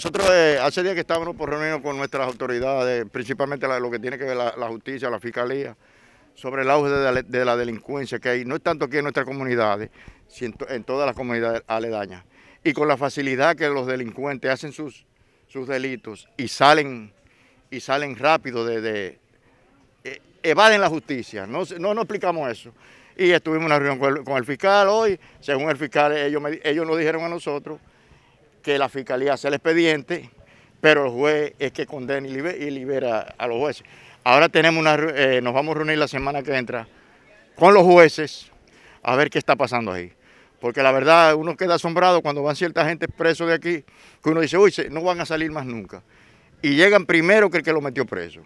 Nosotros eh, hace días que estábamos por reunirnos con nuestras autoridades, principalmente lo que tiene que ver la, justicia, la fiscalía, sobre el auge de la, delincuencia que hay, no es tanto aquí en nuestras comunidades, sino en todas las comunidades aledañas. Y con la facilidad que los delincuentes hacen sus, sus delitos y salen, y salen rápido de, de eh, evaden la justicia, no, nos explicamos eso. Y estuvimos en una reunión con el, fiscal hoy, según el fiscal ellos, ellos nos dijeron a nosotros que la fiscalía hace el expediente, pero el juez es que condena y libera, a los jueces. Ahora tenemos una, eh, nos vamos a reunir la semana que entra con los jueces a ver qué está pasando ahí. Porque la verdad, uno queda asombrado cuando van cierta gente preso de aquí, que uno dice, uy, no van a salir más nunca. Y llegan primero que el que lo metió preso.